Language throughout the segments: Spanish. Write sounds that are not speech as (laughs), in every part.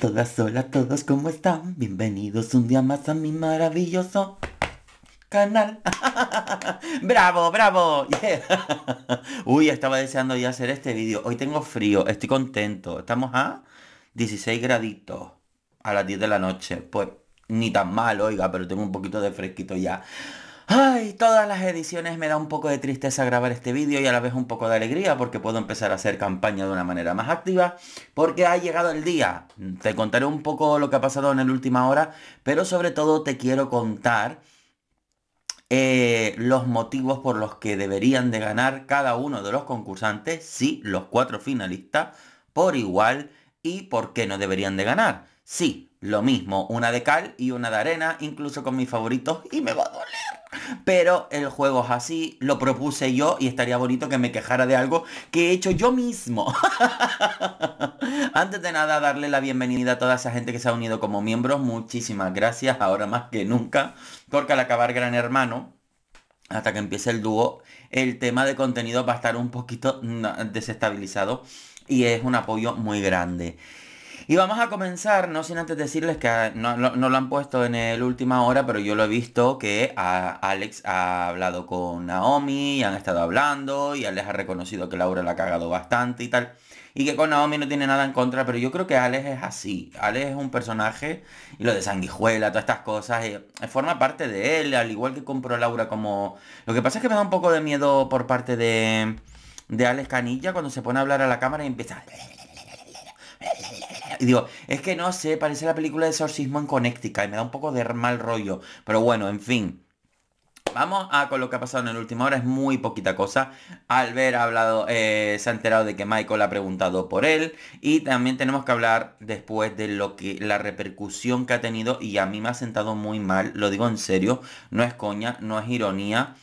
todas, hola a todos, ¿cómo están? Bienvenidos un día más a mi maravilloso canal. (laughs) ¡Bravo, bravo! (laughs) Uy, estaba deseando ya hacer este vídeo. Hoy tengo frío, estoy contento. Estamos a 16 graditos a las 10 de la noche. Pues ni tan mal, oiga, pero tengo un poquito de fresquito ya. Ay, todas las ediciones me da un poco de tristeza grabar este vídeo y a la vez un poco de alegría porque puedo empezar a hacer campaña de una manera más activa porque ha llegado el día. Te contaré un poco lo que ha pasado en la última hora, pero sobre todo te quiero contar eh, los motivos por los que deberían de ganar cada uno de los concursantes, sí, los cuatro finalistas, por igual y por qué no deberían de ganar. Sí, lo mismo, una de cal y una de arena, incluso con mis favoritos y me va a doler pero el juego es así, lo propuse yo y estaría bonito que me quejara de algo que he hecho yo mismo. (laughs) Antes de nada, darle la bienvenida a toda esa gente que se ha unido como miembros. Muchísimas gracias, ahora más que nunca, porque al acabar Gran Hermano, hasta que empiece el dúo, el tema de contenido va a estar un poquito desestabilizado y es un apoyo muy grande. Y vamos a comenzar, no sin antes decirles que ah, no, lo han puesto en el última hora, pero yo lo he visto que Alex ha hablado con Naomi, y han estado hablando, y Alex ha reconocido que Laura la ha cagado bastante y tal. Y que con Naomi no tiene nada en contra, pero yo creo que Alex es así. Alex es un personaje, y lo de sanguijuela, todas estas cosas, eh, forma parte de él, al igual que compró Laura como... Lo que pasa es que me da un poco de miedo por parte de, de Alex Canilla cuando se pone a hablar a la cámara y empieza... Y digo, es que no sé, parece la película de exorcismo en Connecticut y me da un poco de mal rollo. Pero bueno, en fin. Vamos a con lo que ha pasado en la última hora, es muy poquita cosa. Albert ha hablado, eh, se ha enterado de que Michael ha preguntado por él. Y también tenemos que hablar después de lo que la repercusión que ha tenido. Y a mí me ha sentado muy mal, lo digo en serio, no es coña, no es ironía.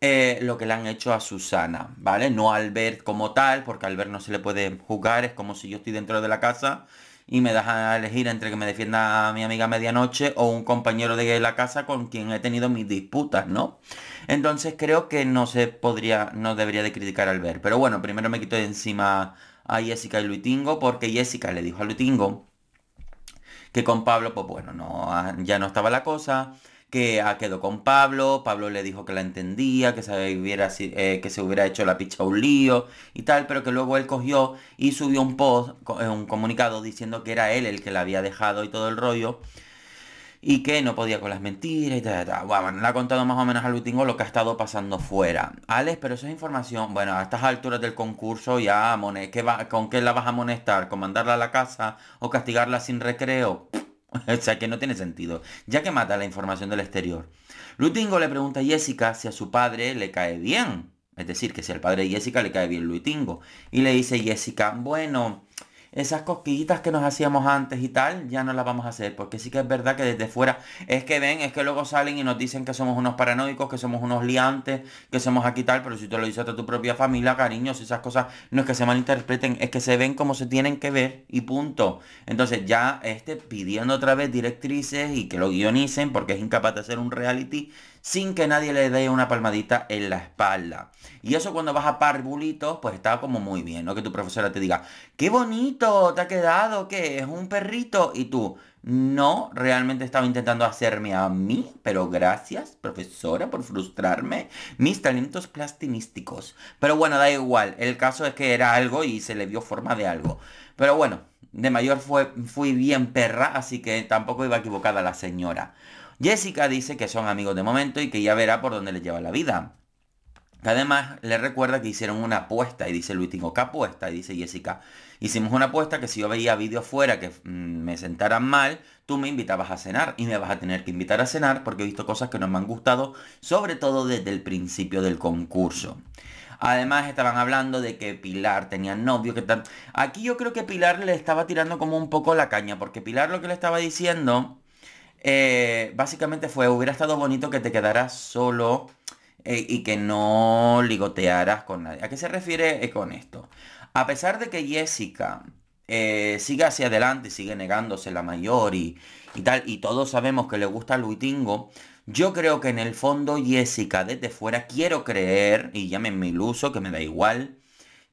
Eh, lo que le han hecho a Susana, ¿vale? No a Albert como tal, porque al Albert no se le puede jugar es como si yo estoy dentro de la casa y me das a elegir entre que me defienda a mi amiga medianoche o un compañero de la casa con quien he tenido mis disputas, ¿no? Entonces creo que no se podría, no debería de criticar al ver. Pero bueno, primero me quito de encima a Jessica y Luitingo porque Jessica le dijo a Luitingo que con Pablo, pues bueno, no, ah, ya no estaba la cosa que ha ah, quedado con Pablo, Pablo le dijo que la entendía, eh, que se, hubiera, hecho la picha un lío y tal, pero que luego él cogió y subió un post, eh, un comunicado diciendo que era él el que la había dejado y todo el rollo y que no podía con las mentiras y tal, tal. Bueno, le ha contado más o menos a Lutingo lo que ha estado pasando fuera. Alex, pero esa es información. Bueno, a estas alturas del concurso ya, ¿con qué la vas a amonestar? ¿Con mandarla a la casa o castigarla sin recreo? (laughs) o sea que no tiene sentido, ya que mata la información del exterior. Lutingo le pregunta a Jessica si a su padre le cae bien. Es decir, que si al padre de Jessica le cae bien Lutingo. Y le dice Jessica, bueno, esas cosquillitas que nos hacíamos antes y tal, ya no las vamos a hacer. Porque sí que es verdad que desde fuera es que ven, es que luego salen y nos dicen que somos unos paranoicos, que somos unos liantes, que somos aquí tal. Pero si tú lo dices a tu propia familia, cariños, esas cosas no es que se malinterpreten, es que se ven como se tienen que ver y punto. Entonces ya este pidiendo otra vez directrices y que lo guionicen porque es incapaz de hacer un reality sin que nadie le dé una palmadita en la espalda. Y eso cuando vas a bulitos pues está como muy bien, ¿no? Que tu profesora te diga, qué bonito te ha quedado, que es un perrito. Y tú, no, realmente estaba intentando hacerme a mí, pero gracias, profesora, por frustrarme mis talentos plastinísticos. Pero bueno, da igual, el caso es que era algo y se le dio forma de algo. Pero bueno, de mayor fue, fui bien perra, así que tampoco iba equivocada la señora. Jessica dice que son amigos de momento y que ya verá por dónde les lleva la vida. Además, le recuerda que hicieron una apuesta y dice Luis Tingo, ¿qué apuesta? Y dice Jessica, hicimos una apuesta que si yo veía vídeos fuera que mm, me sentaran mal, tú me invitabas a cenar y me vas a tener que invitar a cenar porque he visto cosas que no me han gustado, sobre todo desde el principio del concurso. Además estaban hablando de que Pilar tenía novio, que tal. Aquí yo creo que Pilar le estaba tirando como un poco la caña, porque Pilar lo que le estaba diciendo eh, básicamente fue, hubiera estado bonito que te quedaras solo eh, y que no ligotearas con nadie. ¿A qué se refiere eh, con esto? A pesar de que Jessica sigue hacia adelante, sigue negándose la mayor y, tal, y todos sabemos que le gusta Luitingo, yo creo que en el fondo Jessica desde fuera quiero creer, y llamen iluso, que me da igual,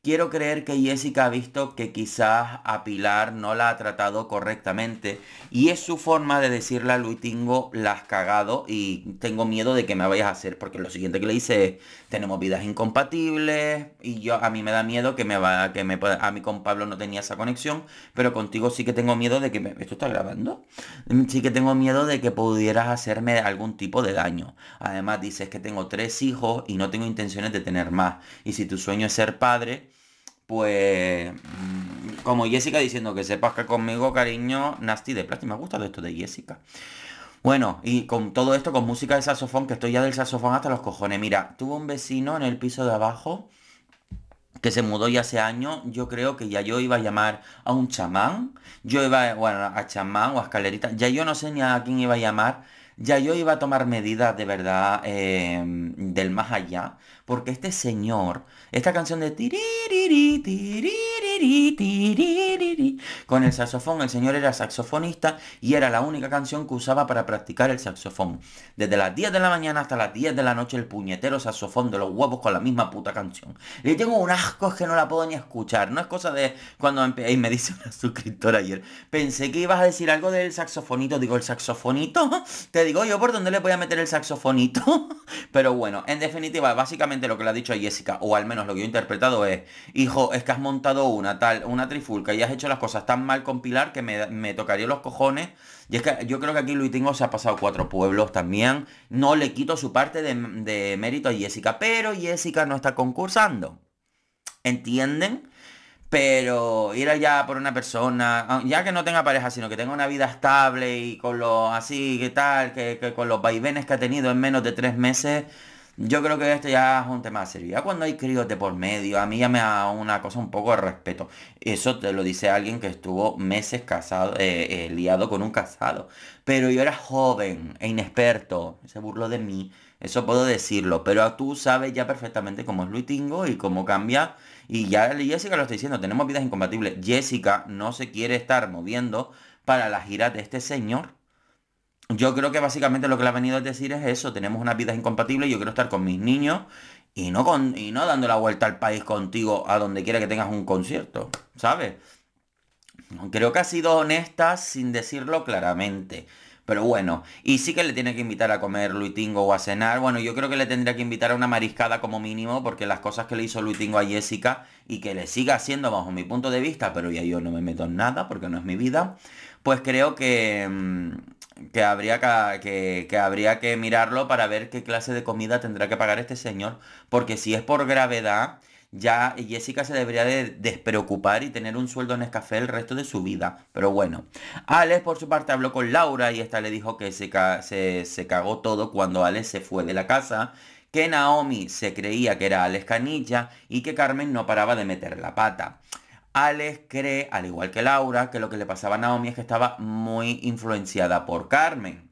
Quiero creer que Jessica ha visto que quizás a Pilar no la ha tratado correctamente y es su forma de decirle a Luitingo, las has cagado y tengo miedo de que me vayas a hacer, porque lo siguiente que le dice es, tenemos vidas incompatibles y yo a mí me da miedo que me va, que me a mí con Pablo no tenía esa conexión, pero contigo sí que tengo miedo de que me, esto está grabando, mm, sí que tengo miedo de que pudieras hacerme algún tipo de daño. Además dices que tengo tres hijos y no tengo intenciones de tener más y si tu sueño es ser padre, pues mm, como Jessica diciendo que sepas que conmigo, cariño, Nasty de plástico. Me ha gustado esto de Jessica. Bueno, y con todo esto, con música de saxofón, que estoy ya del saxofón hasta los cojones. Mira, tuvo un vecino en el piso de abajo que se mudó ya hace años, yo creo que ya yo iba a llamar a un chamán, yo iba, a, bueno, a chamán o a escalerita, ya yo no sé ni a quién iba a llamar, ya yo iba a tomar medidas de verdad eh, del más allá, porque este señor, esta canción de con el saxofón, el señor era saxofonista y era la única canción que usaba para practicar el saxofón. Desde las 10 de la mañana hasta las 10 de la noche el puñetero saxofón de los huevos con la misma puta canción. Le tengo un asco que no la puedo ni escuchar. No es cosa de cuando y me dice una suscriptora ayer. Pensé que ibas a decir algo del saxofonito. Digo, el saxofonito. Te digo yo por dónde le voy a meter el saxofonito. (laughs) Pero bueno, en definitiva, básicamente lo que le ha dicho a Jessica, o al menos lo que yo he interpretado es, hijo, es que has montado una tal, una trifulca y has hecho las cosas tan mal con Pilar que me, tocaría los cojones. Y es que yo creo que aquí Luis Tingo se ha pasado cuatro pueblos también. No le quito su parte de, mérito a Jessica, pero Jessica no está concursando. ¿Entienden? Pero ir allá por una persona, ah, ya que no tenga pareja, sino que tenga una vida estable y con lo así, que tal, que, que con los vaivenes que ha tenido en menos de tres meses, yo creo que esto ya es un tema serio. Ya cuando hay críos de por medio, a mí ya me da una cosa un poco de respeto. Eso te lo dice alguien que estuvo meses casado, eh, eh, liado con un casado. Pero yo era joven e inexperto. Se burló de mí. Eso puedo decirlo. Pero tú sabes ya perfectamente cómo es Tingo y cómo cambia. Y ya Jessica lo está diciendo. Tenemos vidas incompatibles. Jessica no se quiere estar moviendo para la gira de este señor yo creo que básicamente lo que le ha venido a decir es eso, tenemos una vida incompatible yo quiero estar con mis niños y no, con, y no dando la vuelta al país contigo a donde quiera que tengas un concierto, ¿sabes? Creo que ha sido honesta sin decirlo claramente. Pero bueno, y sí que le tiene que invitar a comer Luitingo o a cenar. Bueno, yo creo que le tendría que invitar a una mariscada como mínimo, porque las cosas que le hizo Luitingo a Jessica y que le siga haciendo bajo mi punto de vista, pero ya yo no me meto en nada porque no es mi vida, pues creo que... Mm, que habría que, que, habría que mirarlo para ver qué clase de comida tendrá que pagar este señor. Porque si es por gravedad, ya Jessica se debería de despreocupar y tener un sueldo en Escafé el resto de su vida. Pero bueno, Alex por su parte habló con Laura y esta le dijo que se, se, se cagó todo cuando Alex se fue de la casa que Naomi se creía que era Alex Canilla y que Carmen no paraba de meter la pata. Alex cree, al igual que Laura, que lo que le pasaba a Naomi es que estaba muy influenciada por Carmen.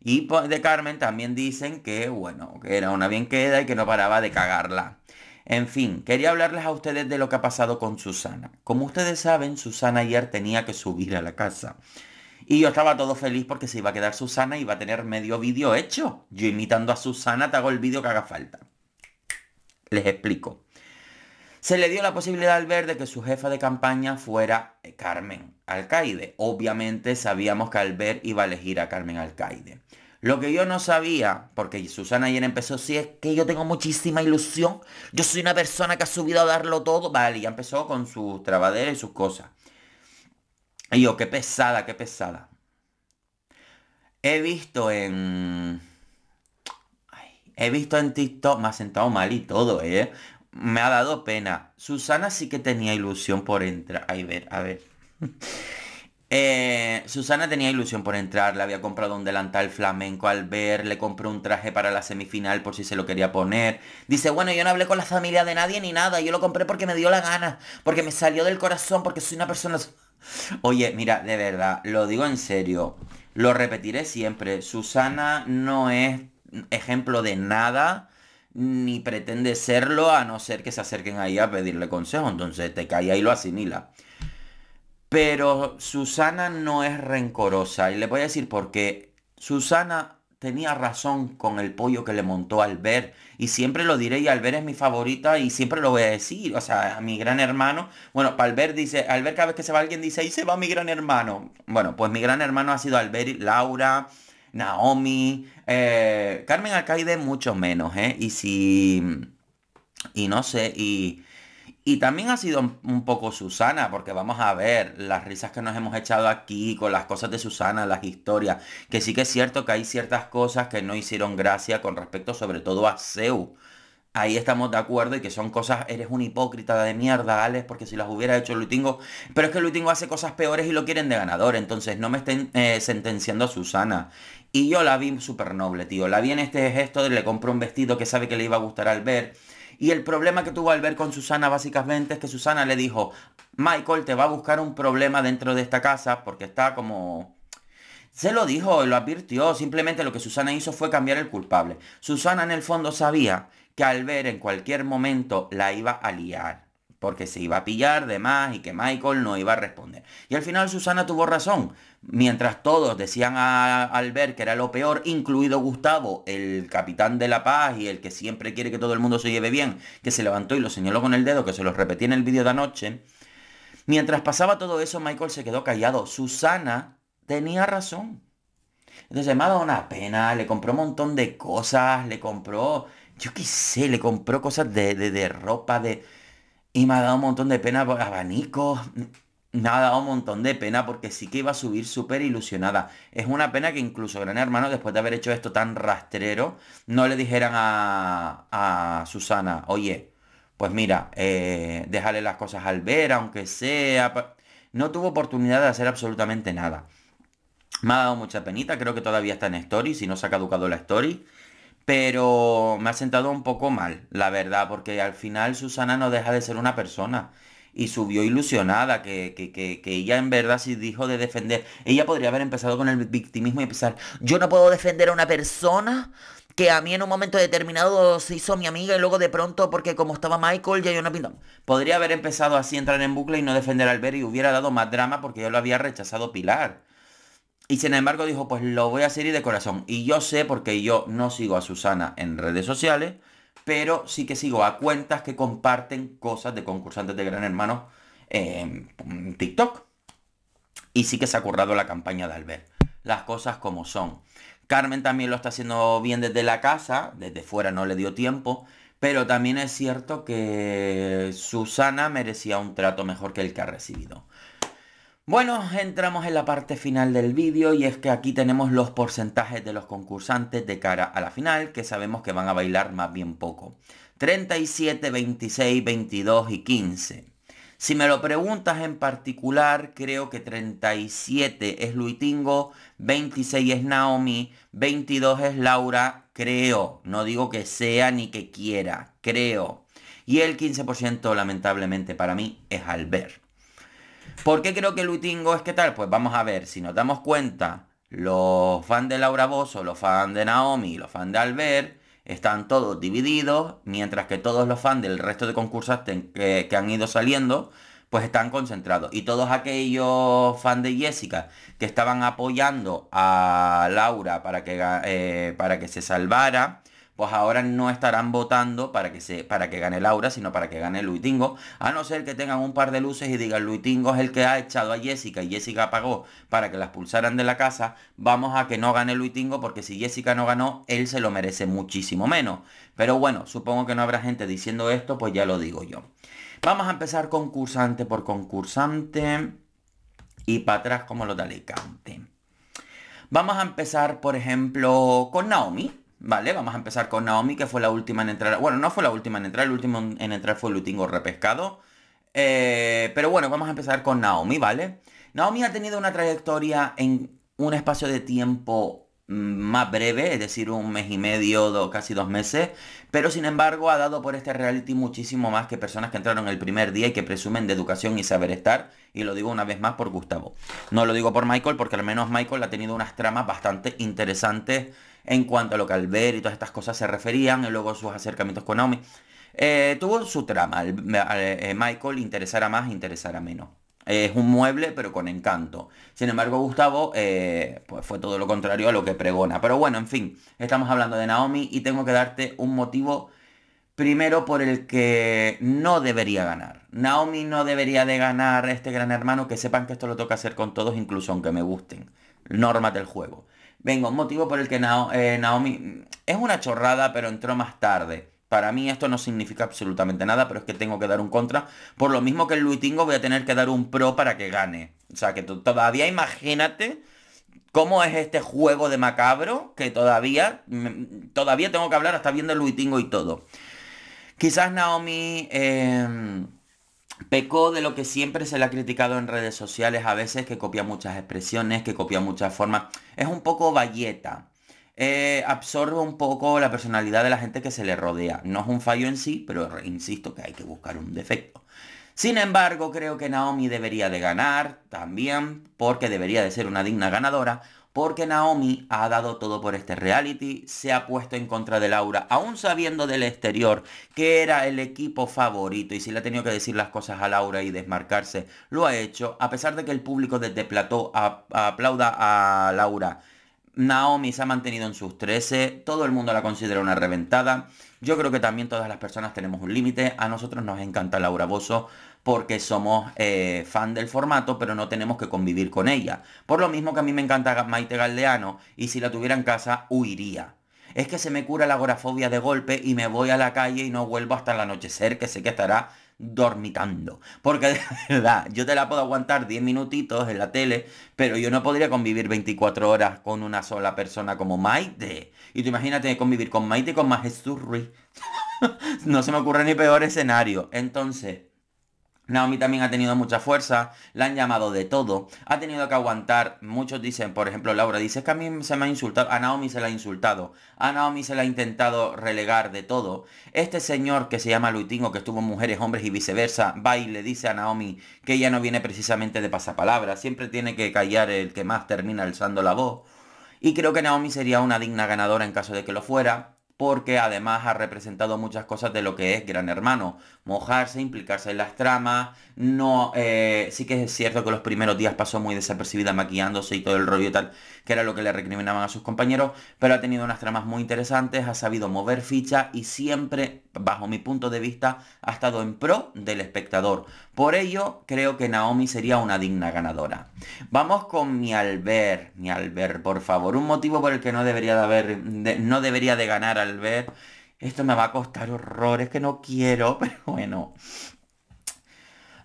Y de Carmen también dicen que, bueno, que era una bien queda y que no paraba de cagarla. En fin, quería hablarles a ustedes de lo que ha pasado con Susana. Como ustedes saben, Susana ayer tenía que subir a la casa. Y yo estaba todo feliz porque se iba a quedar Susana y iba a tener medio vídeo hecho. Yo imitando a Susana te hago el vídeo que haga falta. Les explico se le dio la posibilidad al Verde que su jefa de campaña fuera eh, Carmen Alcaide. Obviamente sabíamos que Albert iba a elegir a Carmen Alcaide. Lo que yo no sabía, porque Susana ayer empezó, sí es que yo tengo muchísima ilusión. Yo soy una persona que ha subido a darlo todo. Vale, ya empezó con sus trabaderas y sus cosas. Y yo, qué pesada, qué pesada. He visto en... he visto en TikTok, me ha sentado mal y todo, ¿eh? me ha dado pena. Susana sí que tenía ilusión por entrar. a ver, a ver. (laughs) Eh, Susana tenía ilusión por entrar, le había comprado un delantal flamenco al ver, le compró un traje para la semifinal por si se lo quería poner. Dice, bueno, yo no hablé con la familia de nadie ni nada, yo lo compré porque me dio la gana, porque me salió del corazón, porque soy una persona... Oye, mira, de verdad, lo digo en serio, lo repetiré siempre, Susana no es ejemplo de nada ni pretende serlo a no ser que se acerquen ahí a pedirle consejo. Entonces te cae ahí y lo asimila. Pero Susana no es rencorosa. Y le voy a decir porque Susana tenía razón con el pollo que le montó Albert. Y siempre lo diré y Albert es mi favorita y siempre lo voy a decir. O sea, a mi gran hermano. Bueno, para Albert dice, Albert cada vez que se va alguien dice, ahí se va mi gran hermano. Bueno, pues mi gran hermano ha sido Albert, Laura. Naomi, eh, Carmen Alcaide mucho menos, ¿eh? Y si... Y no sé, y... Y también ha sido un poco Susana, porque vamos a ver las risas que nos hemos echado aquí con las cosas de Susana, las historias, que sí que es cierto que hay ciertas cosas que no hicieron gracia con respecto sobre todo a Zeus ahí estamos de acuerdo y que son cosas, eres un hipócrita de mierda, Alex, porque si las hubiera hecho Lutingo, pero es que Lutingo hace cosas peores y lo quieren de ganador, entonces no me estén eh, sentenciando a Susana. Y yo la vi súper noble, tío, la vi en este gesto, de le compró un vestido que sabe que le iba a gustar al ver. Y el problema que tuvo al ver con Susana básicamente es que Susana le dijo, Michael te va a buscar un problema dentro de esta casa porque está como... Se lo dijo, lo advirtió, simplemente lo que Susana hizo fue cambiar el culpable. Susana en el fondo sabía que Albert en cualquier momento la iba a liar. Porque se iba a pillar de más y que Michael no iba a responder. Y al final Susana tuvo razón. Mientras todos decían a Albert que era lo peor, incluido Gustavo, el capitán de la paz y el que siempre quiere que todo el mundo se lleve bien, que se levantó y lo señaló con el dedo, que se los repetí en el vídeo de anoche. Mientras pasaba todo eso, Michael se quedó callado. Susana tenía razón. Entonces me una pena, le compró un montón de cosas, le compró yo qué sé, le compró cosas de, de, de ropa, de... Y me ha dado un montón de pena por abanicos. Me ha dado un montón de pena porque sí que iba a subir súper ilusionada. Es una pena que incluso Gran Hermano, después de haber hecho esto tan rastrero, no le dijeran a, a Susana, oye, pues mira, eh, déjale las cosas al ver, aunque sea... No tuvo oportunidad de hacer absolutamente nada. Me ha dado mucha penita, creo que todavía está en Story, si no se ha caducado la Story pero me ha sentado un poco mal, la verdad, porque al final Susana no deja de ser una persona. Y subió ilusionada, que, ella en verdad sí dijo de defender. Ella podría haber empezado con el victimismo y empezar, yo no puedo defender a una persona que a mí en un momento determinado se hizo mi amiga y luego de pronto, porque como estaba Michael, ya yo no pinto. Podría haber empezado así, entrar en bucle y no defender al ver y hubiera dado más drama porque yo lo había rechazado Pilar. Y sin embargo dijo, pues lo voy a seguir de corazón. Y yo sé porque yo no sigo a Susana en redes sociales, pero sí que sigo a cuentas que comparten cosas de concursantes de Gran Hermano en TikTok. Y sí que se ha currado la campaña de Albert. Las cosas como son. Carmen también lo está haciendo bien desde la casa, desde fuera no le dio tiempo, pero también es cierto que Susana merecía un trato mejor que el que ha recibido. Bueno, entramos en la parte final del vídeo y es que aquí tenemos los porcentajes de los concursantes de cara a la final, que sabemos que van a bailar más bien poco. 37, 26, 22 y 15. Si me lo preguntas en particular, creo que 37 es Luitingo, 26 es Naomi, 22 es Laura, creo. No digo que sea ni que quiera, creo. Y el 15% lamentablemente para mí es Albert. ¿Por qué creo que Luitingo es que tal? Pues vamos a ver, si nos damos cuenta, los fans de Laura Bozo, los fans de Naomi, los fans de Albert, están todos divididos, mientras que todos los fans del resto de concursos que, han ido saliendo, pues están concentrados. Y todos aquellos fans de Jessica que estaban apoyando a Laura para que, eh, para que se salvara, pues ahora no estarán votando para que, se, para que gane Laura, sino para que gane Luitingo, a no ser que tengan un par de luces y digan Luitingo es el que ha echado a Jessica y Jessica pagó para que las pulsaran de la casa, vamos a que no gane Luitingo porque si Jessica no ganó, él se lo merece muchísimo menos. Pero bueno, supongo que no habrá gente diciendo esto, pues ya lo digo yo. Vamos a empezar concursante por concursante y para atrás como lo de Alicante. Vamos a empezar, por ejemplo, con Naomi. Vale, vamos a empezar con Naomi, que fue la última en entrar. Bueno, no fue la última en entrar, el último en entrar fue Lutingo repescado. Eh, pero bueno, vamos a empezar con Naomi, ¿vale? Naomi ha tenido una trayectoria en un espacio de tiempo mm, más breve, es decir, un mes y medio, o casi dos meses, pero sin embargo ha dado por este reality muchísimo más que personas que entraron el primer día y que presumen de educación y saber estar, y lo digo una vez más por Gustavo. No lo digo por Michael, porque al menos Michael ha tenido unas tramas bastante interesantes en cuanto a lo que Albert y todas estas cosas se referían, y luego sus acercamientos con Naomi. Eh, tuvo su trama, eh, Michael interesará más, interesará menos. es un mueble pero con encanto. Sin embargo, Gustavo eh, pues fue todo lo contrario a lo que pregona. Pero bueno, en fin, estamos hablando de Naomi y tengo que darte un motivo primero por el que no debería ganar. Naomi no debería de ganar este gran hermano, que sepan que esto lo toca hacer con todos, incluso aunque me gusten. Normas del juego. Vengo un motivo por el que eh, Naomi... Es una chorrada, pero entró más tarde. Para mí esto no significa absolutamente nada, pero es que tengo que dar un contra. Por lo mismo que el Luitingo voy a tener que dar un pro para que gane. O sea, que todavía imagínate cómo es este juego de macabro, que todavía, mm, todavía tengo que hablar hasta viendo el Luitingo y todo. Quizás Naomi... Em, Pecó de lo que siempre se le ha criticado en redes sociales a veces, que copia muchas expresiones, que copia muchas formas. Es un poco valleta. Eh, absorbe un poco la personalidad de la gente que se le rodea. No es un fallo en sí, pero insisto que hay que buscar un defecto. Sin embargo, creo que Naomi debería de ganar también, porque debería de ser una digna ganadora, porque Naomi ha dado todo por este reality, se ha puesto en contra de Laura, aún sabiendo del exterior que era el equipo favorito y si le ha tenido que decir las cosas a Laura y desmarcarse, lo ha hecho, a pesar de que el público desde Plató aplauda a Laura. Naomi se ha mantenido en sus 13, todo el mundo la considera una reventada. Yo creo que también todas las personas tenemos un límite. A nosotros nos encanta Laura Bozo, porque somos eh, fan del formato, pero no tenemos que convivir con ella. Por lo mismo que a mí me encanta Maite Galdeano y si la tuviera en casa huiría. Es que se me cura la agorafobia de golpe y me voy a la calle y no vuelvo hasta el anochecer, que sé que estará dormitando. Porque de (laughs) verdad, yo te la puedo aguantar 10 minutitos en la tele, pero yo no podría convivir 24 horas con una sola persona como Maite. Y tú imagínate convivir con Maite y con Majestu Ruiz. (laughs) no se me ocurre ni peor escenario. Entonces, Naomi también ha tenido mucha fuerza, la han llamado de todo, ha tenido que aguantar, muchos dicen, por ejemplo Laura dice, es que a mí se me ha insultado, a Naomi se la ha insultado, a Naomi se la ha intentado relegar de todo. Este señor que se llama Luitingo, que estuvo mujeres, hombres y viceversa, va y le dice a Naomi que ella no viene precisamente de pasapalabra, siempre tiene que callar el que más termina alzando la voz. Y creo que Naomi sería una digna ganadora en caso de que lo fuera, porque además ha representado muchas cosas de lo que es Gran Hermano. Mojarse, implicarse en las tramas, no, eh, sí que es cierto que los primeros días pasó muy desapercibida maquillándose y todo el rollo y tal, que era lo que le recriminaban a sus compañeros, pero ha tenido unas tramas muy interesantes, ha sabido mover ficha y siempre, bajo mi punto de vista, ha estado en pro del espectador. Por ello, creo que Naomi sería una digna ganadora. Vamos con mi alber mi alber por favor, un motivo por el que no debería de haber, no debería de ganar al al ver, esto me va a costar horrores que no quiero, (laughs) pero bueno.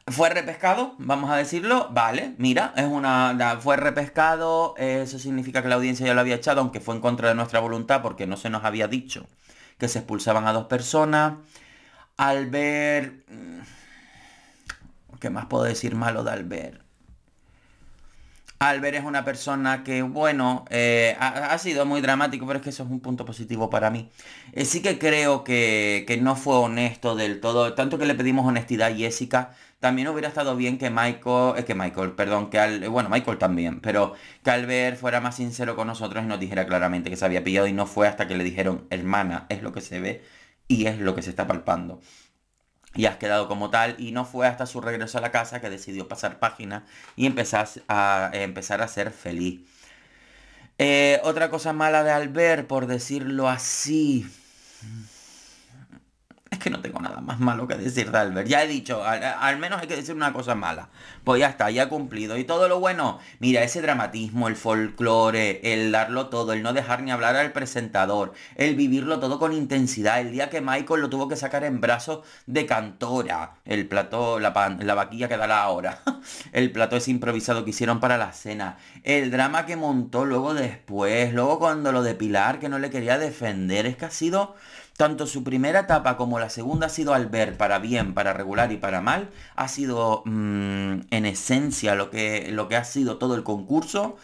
Fue repescado, vamos a decirlo, vale, mira, es una. Fue repescado, eso significa que la audiencia ya lo había echado, aunque fue en contra de nuestra voluntad, porque no se nos había dicho que se expulsaban a dos personas. Al ver. Mm, ¿Qué más puedo decir malo de al ver? Albert es una persona que, bueno, eh, ha, sido muy dramático, pero es que eso es un punto positivo para mí. Eh, sí que creo que, no fue honesto del todo, tanto que le pedimos honestidad a Jessica, también hubiera estado bien que Michael, es eh, que Michael, perdón, que bueno, Michael también, pero que Albert fuera más sincero con nosotros y nos dijera claramente que se había pillado y no fue hasta que le dijeron, hermana, es lo que se ve y es lo que se está palpando y has quedado como tal y no fue hasta su regreso a la casa que decidió pasar página y empezar a, empezar a ser feliz. Eh, otra cosa mala de Albert, por decirlo así, es que no tengo nada más malo que decir de Albert. Ya he dicho, al, menos hay que decir una cosa mala. Pues ya está, ya cumplido. Y todo lo bueno, mira, ese dramatismo, el folclore, el darlo todo, el no dejar ni hablar al presentador, el vivirlo todo con intensidad. El día que Michael lo tuvo que sacar en brazos de cantora, el plato, la, la vaquilla que da la hora, (laughs) el plato es improvisado que hicieron para la cena, el drama que montó luego después, luego cuando lo de Pilar que no le quería defender, es que ha sido tanto su primera etapa como la segunda ha sido al ver, para bien, para regular y para mal, ha sido mm, en esencia lo que, lo que ha sido todo el concurso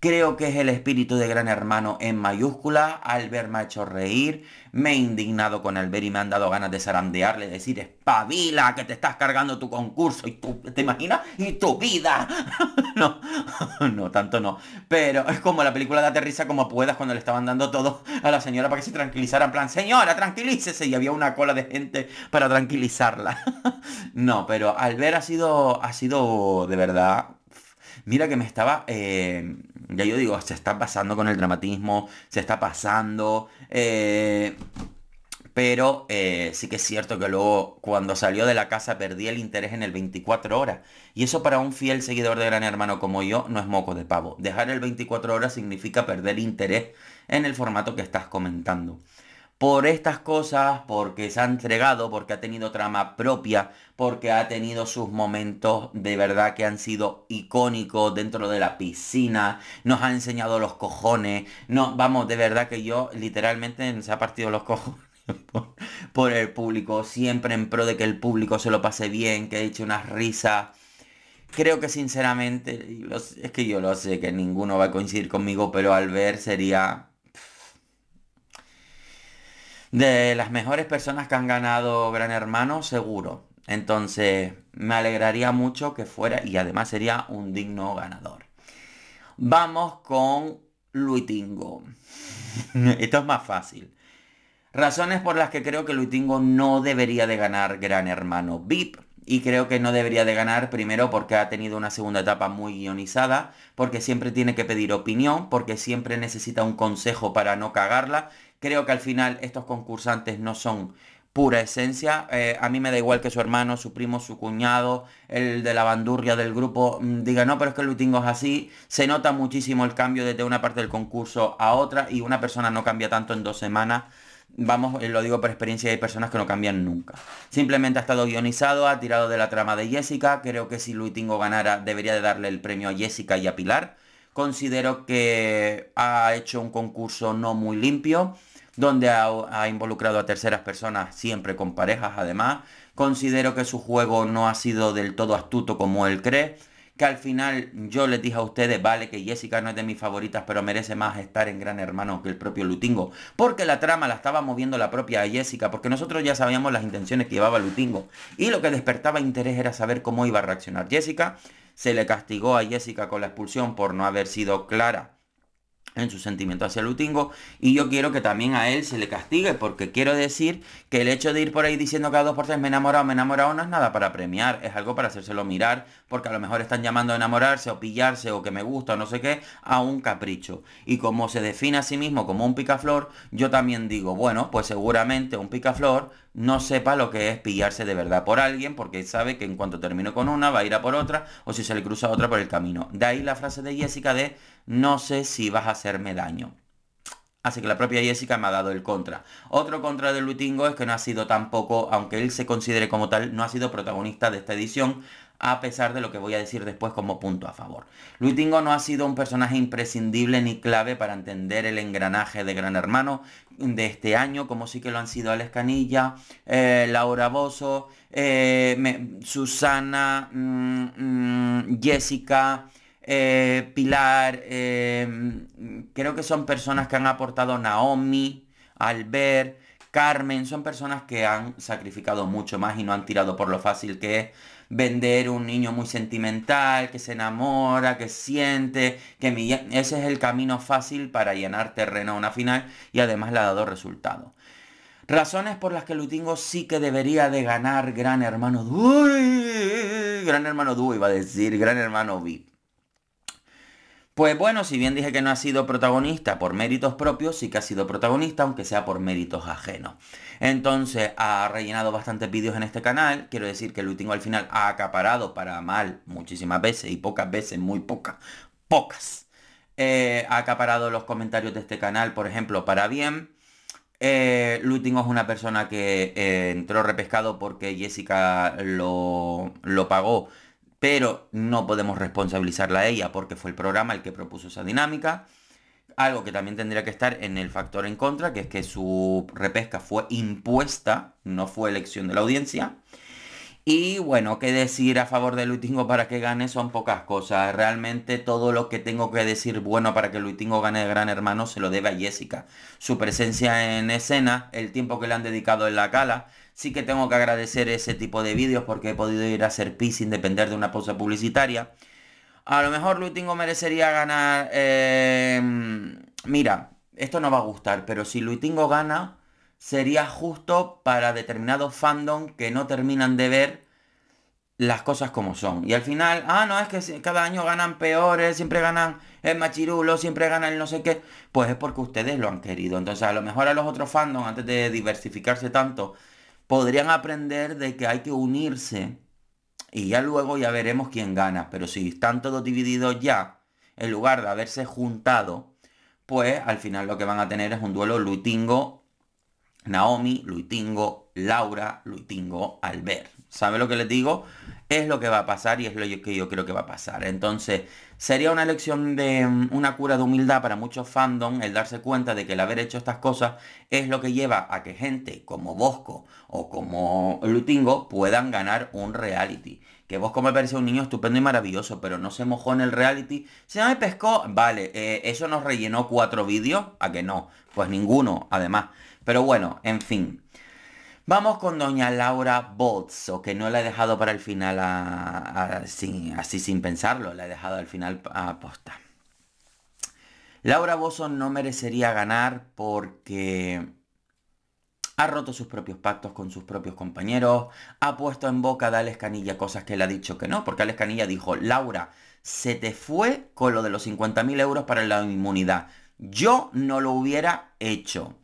Creo que es el espíritu de gran hermano en mayúscula. Al me ha hecho reír. Me he indignado con Albert y me han dado ganas de zarandearle, decir, espabila, que te estás cargando tu concurso y tú, ¿te imaginas? Y tu vida. (laughs) no, (laughs) no, tanto no. Pero es como la película de Aterriza como puedas cuando le estaban dando todo a la señora para que se tranquilizara. En plan, señora, tranquilícese. Y había una cola de gente para tranquilizarla. (laughs) no, pero Albert ha sido, ha sido de verdad mira que me estaba, eh, ya yo digo, se está pasando con el dramatismo, se está pasando, eh, pero eh, sí que es cierto que luego cuando salió de la casa perdí el interés en el 24 horas. Y eso para un fiel seguidor de Gran Hermano como yo no es moco de pavo. Dejar el 24 horas significa perder interés en el formato que estás comentando por estas cosas, porque se ha entregado, porque ha tenido trama propia, porque ha tenido sus momentos de verdad que han sido icónicos dentro de la piscina, nos ha enseñado los cojones, no, vamos, de verdad que yo literalmente se ha partido los cojones. (laughs) Por, por el público, siempre en pro de que el público se lo pase bien, que he hecho unas risas, creo que sinceramente, es que yo lo sé que ninguno va a coincidir conmigo, pero al ver sería de las mejores personas que han ganado Gran Hermano, seguro. Entonces, me alegraría mucho que fuera y además sería un digno ganador. Vamos con Luitingo. (laughs) Esto es más fácil. Razones por las que creo que Luitingo no debería de ganar Gran Hermano VIP. Y creo que no debería de ganar primero porque ha tenido una segunda etapa muy guionizada, porque siempre tiene que pedir opinión, porque siempre necesita un consejo para no cagarla Creo que al final estos concursantes no son pura esencia. Eh, a mí me da igual que su hermano, su primo, su cuñado, el de la bandurria del grupo mm, diga, no, pero es que Luitingo es así. Se nota muchísimo el cambio desde una parte del concurso a otra y una persona no cambia tanto en dos semanas. Vamos, eh, lo digo por experiencia, hay personas que no cambian nunca. Simplemente ha estado guionizado, ha tirado de la trama de Jessica. Creo que si Luitingo ganara debería de darle el premio a Jessica y a Pilar. Considero que ha hecho un concurso no muy limpio donde ha, involucrado a terceras personas, siempre con parejas además. Considero que su juego no ha sido del todo astuto como él cree, que al final yo les dije a ustedes, vale, que Jessica no es de mis favoritas, pero merece más estar en Gran Hermano que el propio Lutingo, porque la trama la estaba moviendo la propia Jessica, porque nosotros ya sabíamos las intenciones que llevaba Lutingo, y lo que despertaba interés era saber cómo iba a reaccionar Jessica. Se le castigó a Jessica con la expulsión por no haber sido clara en su sentimiento hacia Lutingo y yo quiero que también a él se le castigue porque quiero decir que el hecho de ir por ahí diciendo cada dos por tres me he enamorado, me he enamorado no es nada para premiar, es algo para hacérselo mirar porque a lo mejor están llamando a enamorarse o pillarse o que me gusta o no sé qué a un capricho y como se define a sí mismo como un picaflor, yo también digo, bueno, pues seguramente un picaflor no sepa lo que es pillarse de verdad por alguien, porque sabe que en cuanto termine con una va a ir a por otra, o si se le cruza otra por el camino. De ahí la frase de Jessica de no sé si vas a hacerme daño. Así que la propia Jessica me ha dado el contra. Otro contra de Lutingo es que no ha sido tampoco, aunque él se considere como tal, no ha sido protagonista de esta edición, a pesar de lo que voy a decir después como punto a favor. Luis Dingo no ha sido un personaje imprescindible ni clave para entender el engranaje de Gran Hermano de este año, como sí que lo han sido Alex Canilla, eh, Laura Bozo, eh, Susana, mm, mm, Jessica, eh, Pilar, creo que son personas que han aportado Naomi, Albert, Carmen, son personas que han sacrificado mucho más y no han tirado por lo fácil que es vender un niño muy sentimental, que se enamora, que siente, que ese es el camino fácil para llenar terreno a una final y además le ha dado resultado. Razones por las que Lutingo sí que debería de ganar Gran Hermano Dui. Gran Hermano Dui iba a decir, Gran Hermano VIP. Pues bueno, si bien dije que no ha sido protagonista por méritos propios, sí que ha sido protagonista, aunque sea por méritos ajenos. Entonces, ha rellenado bastantes vídeos en este canal, quiero decir que Lutingo al final ha acaparado para mal muchísimas veces y pocas veces, muy pocas, pocas. Eh, ha acaparado los comentarios de este canal, por ejemplo, para bien. Eh, Lutingo es una persona que eh, entró repescado porque Jessica lo, lo pagó pero no podemos responsabilizarla a ella porque fue el programa el que propuso esa dinámica. Algo que también tendría que estar en el factor en contra, que es que su repesca fue impuesta, no fue elección de la audiencia. Y bueno, qué decir a favor de Luitingo para que gane son pocas cosas. Realmente todo lo que tengo que decir bueno para que Luitingo gane Gran Hermano se lo debe a Jessica. Su presencia en escena, el tiempo que le han dedicado en la cala, Sí que tengo que agradecer ese tipo de vídeos porque he podido ir a hacer pis sin depender de una pausa publicitaria. A lo mejor Luitingo merecería ganar... Em, mira, esto no va a gustar, pero si Luitingo gana, sería justo para determinados fandom que no terminan de ver las cosas como son. Y al final, ah, no, es que cada año ganan peores, siempre ganan el machirulo, siempre ganan el no sé qué. Pues es porque ustedes lo han querido. Entonces a lo mejor a los otros fandom, antes de diversificarse tanto, podrían aprender de que hay que unirse y ya luego ya veremos quién gana. Pero si están todos divididos ya, en lugar de haberse juntado, pues al final lo que van a tener es un duelo Luitingo Naomi, Luitingo Laura, Luitingo Albert. ¿Sabe lo que les digo? Es lo que va a pasar y es lo que yo creo que va a pasar. Entonces, sería una lección de mm, una cura de humildad para muchos fandom el darse cuenta de que el haber hecho estas cosas es lo que lleva a que gente como Bosco o como Lutingo puedan ganar un reality. Que Bosco me parece un niño estupendo y maravilloso, pero no se mojó en el reality. Se me pescó, vale, eh, eso nos rellenó cuatro vídeos, ¿a que no? Pues ninguno, además. Pero bueno, en fin, Vamos con doña Laura Bozzo, que no la he dejado para el final así sin pensarlo, la he dejado al final a posta. Laura Bozzo no merecería ganar porque ha roto sus propios pactos con sus propios compañeros, ha puesto en boca de Alex Canilla cosas que le ha dicho que no, porque Alex Canilla dijo, Laura, se te fue con lo de los 50.000 euros para la inmunidad. Yo no lo hubiera hecho.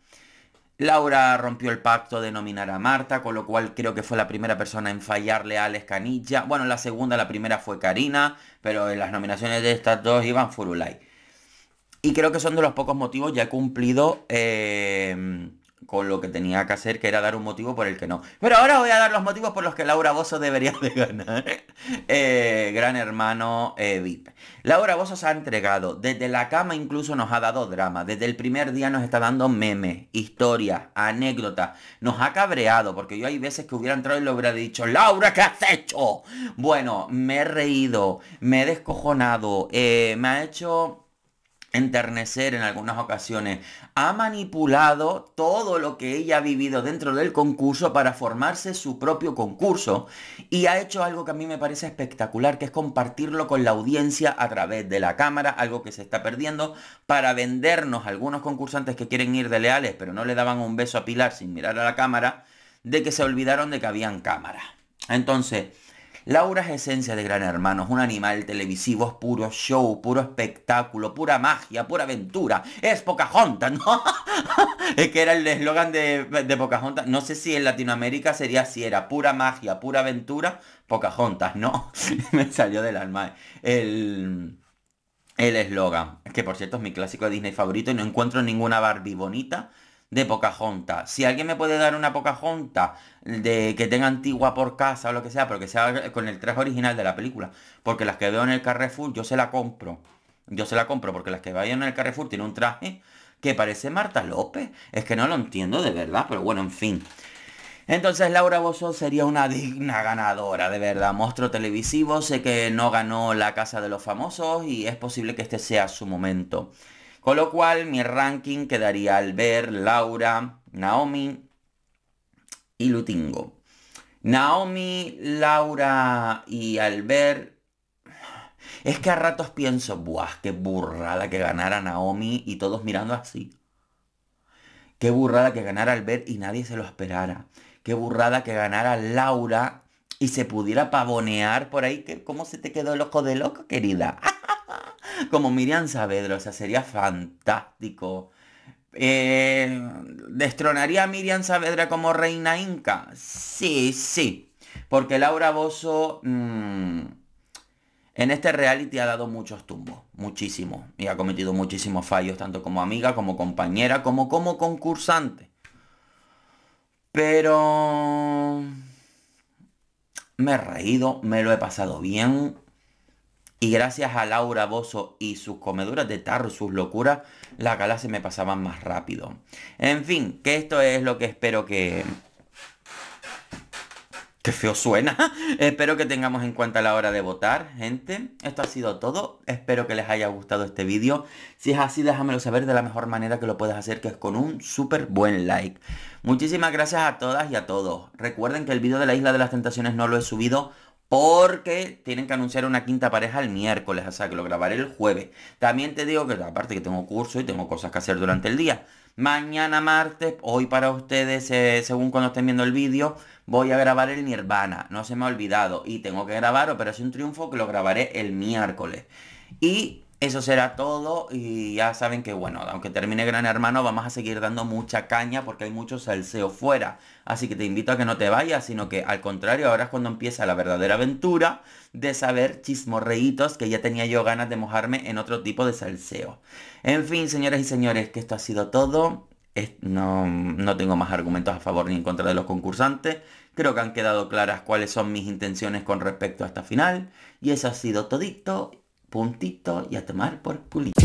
Laura rompió el pacto de nominar a Marta, con lo cual creo que fue la primera persona en fallarle a Alex Canilla. Bueno, la segunda, la primera fue Karina, pero en las nominaciones de estas dos iban Furulay. Y creo que son de los pocos motivos ya cumplido eh, con lo que tenía que hacer, que era dar un motivo por el que no. Pero ahora voy a dar los motivos por los que Laura Bozo debería de ganar. (laughs) Eh, gran hermano eh, VIP. Laura Bozo se ha entregado. Desde la cama incluso nos ha dado drama. Desde el primer día nos está dando memes, historias, anécdotas. Nos ha cabreado, porque yo hay veces que hubiera entrado y le hubiera dicho, Laura, ¿qué has hecho? Bueno, me he reído, me he descojonado, eh, me ha hecho enternecer en algunas ocasiones. Ha manipulado todo lo que ella ha vivido dentro del concurso para formarse su propio concurso y ha hecho algo que a mí me parece espectacular, que es compartirlo con la audiencia a través de la cámara, algo que se está perdiendo, para vendernos algunos concursantes que quieren ir de leales, pero no le daban un beso a Pilar sin mirar a la cámara, de que se olvidaron de que habían cámaras. Entonces, Laura es esencia de Gran Hermano, es un animal televisivo, es puro show, puro espectáculo, pura magia, pura aventura. Es Pocahontas, ¿no? (laughs) es que era el eslogan de, Pocahontas. No sé si en Latinoamérica sería así, era pura magia, pura aventura, Pocahontas, ¿no? (laughs) Me salió del alma el... El eslogan, que por cierto es mi clásico de Disney favorito y no encuentro ninguna Barbie bonita de Pocahontas. Si alguien me puede dar una poca Pocahontas de que tenga antigua por casa o lo que sea, porque sea con el traje original de la película, porque las que veo en el Carrefour yo se la compro. Yo se la compro porque las que vayan en el Carrefour tiene un traje que parece Marta López. Es que no lo entiendo de verdad, pero bueno, en fin. Entonces Laura Bozo sería una digna ganadora, de verdad. Monstruo televisivo, sé que no ganó la Casa de los Famosos y es posible que este sea su momento. Con lo cual mi ranking quedaría Albert, Laura, Naomi y Lutingo. Naomi, Laura y Albert. Es que a ratos pienso, buah, qué burrada que ganara Naomi y todos mirando así. Qué burrada que ganara Albert y nadie se lo esperara. Qué burrada que ganara Laura y se pudiera pavonear por ahí. ¿Cómo se te quedó el ojo de loco, querida? como Miriam Saavedra, o sea, sería fantástico. Eh, ¿Destronaría a Miriam Saavedra como reina inca? Sí, sí. Porque Laura Bozo mm, en este reality ha dado muchos tumbos, muchísimos. Y ha cometido muchísimos fallos, tanto como amiga, como compañera, como como concursante. Pero... Me he reído, me lo he pasado bien, y gracias a Laura Bozo y sus comeduras de tarro, sus locuras, la galas se me pasaban más rápido. En fin, que esto es lo que espero que... Qué feo suena. (laughs) espero que tengamos en cuenta la hora de votar, gente. Esto ha sido todo. Espero que les haya gustado este vídeo. Si es así, déjamelo saber de la mejor manera que lo puedes hacer, que es con un súper buen like. Muchísimas gracias a todas y a todos. Recuerden que el vídeo de la Isla de las Tentaciones no lo he subido porque tienen que anunciar una quinta pareja el miércoles, o sea que lo grabaré el jueves. También te digo que aparte que tengo curso y tengo cosas que hacer durante el día. Mañana martes, hoy para ustedes, eh, según cuando estén viendo el vídeo, voy a grabar el Nirvana. No se me ha olvidado. Y tengo que grabar un Triunfo que lo grabaré el miércoles. Y eso será todo y ya saben que bueno, aunque termine Gran Hermano vamos a seguir dando mucha caña porque hay mucho salseo fuera. Así que te invito a que no te vayas, sino que al contrario, ahora es cuando empieza la verdadera aventura de saber chismorreitos que ya tenía yo ganas de mojarme en otro tipo de salseo. En fin, señoras y señores, que esto ha sido todo. No, no tengo más argumentos a favor ni en contra de los concursantes. Creo que han quedado claras cuáles son mis intenciones con respecto a esta final. Y eso ha sido todito puntito y a tomar por pulito.